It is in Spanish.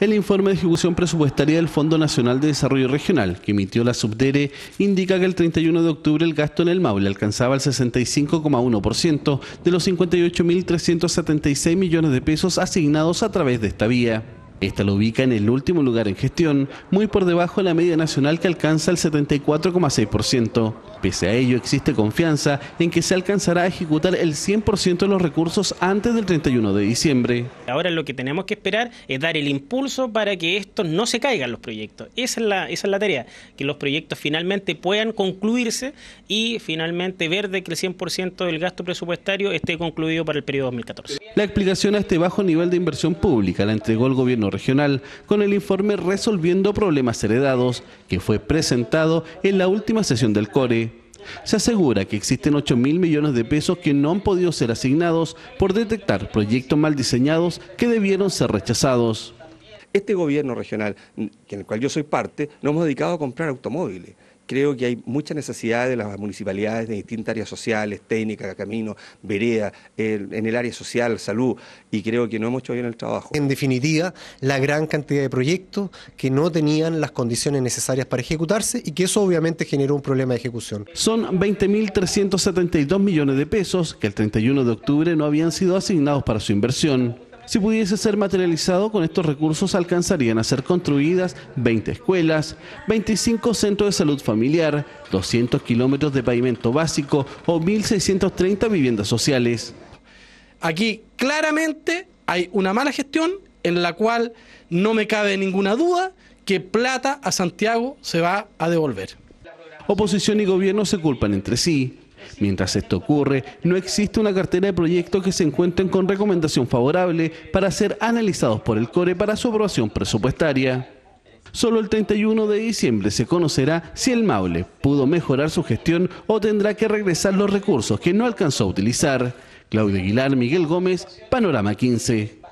El informe de ejecución presupuestaria del Fondo Nacional de Desarrollo Regional, que emitió la Subdere, indica que el 31 de octubre el gasto en el Maule alcanzaba el 65,1% de los 58.376 millones de pesos asignados a través de esta vía. Esta lo ubica en el último lugar en gestión, muy por debajo de la media nacional que alcanza el 74,6%. Pese a ello, existe confianza en que se alcanzará a ejecutar el 100% de los recursos antes del 31 de diciembre. Ahora lo que tenemos que esperar es dar el impulso para que estos no se caigan los proyectos. Esa es la, esa es la tarea, que los proyectos finalmente puedan concluirse y finalmente ver de que el 100% del gasto presupuestario esté concluido para el periodo 2014. La explicación a este bajo nivel de inversión pública la entregó el gobierno regional con el informe Resolviendo Problemas Heredados, que fue presentado en la última sesión del CORE. Se asegura que existen 8 mil millones de pesos que no han podido ser asignados por detectar proyectos mal diseñados que debieron ser rechazados. Este gobierno regional, en el cual yo soy parte, no hemos dedicado a comprar automóviles creo que hay mucha necesidad de las municipalidades de distintas áreas sociales, técnicas, caminos, veredas, en el área social, salud, y creo que no hemos hecho bien el trabajo. En definitiva, la gran cantidad de proyectos que no tenían las condiciones necesarias para ejecutarse y que eso obviamente generó un problema de ejecución. Son 20.372 millones de pesos que el 31 de octubre no habían sido asignados para su inversión. Si pudiese ser materializado con estos recursos, alcanzarían a ser construidas 20 escuelas, 25 centros de salud familiar, 200 kilómetros de pavimento básico o 1.630 viviendas sociales. Aquí claramente hay una mala gestión en la cual no me cabe ninguna duda que plata a Santiago se va a devolver. Oposición y gobierno se culpan entre sí, Mientras esto ocurre, no existe una cartera de proyectos que se encuentren con recomendación favorable para ser analizados por el CORE para su aprobación presupuestaria. Solo el 31 de diciembre se conocerá si el Maule pudo mejorar su gestión o tendrá que regresar los recursos que no alcanzó a utilizar. Claudio Aguilar, Miguel Gómez, Panorama 15.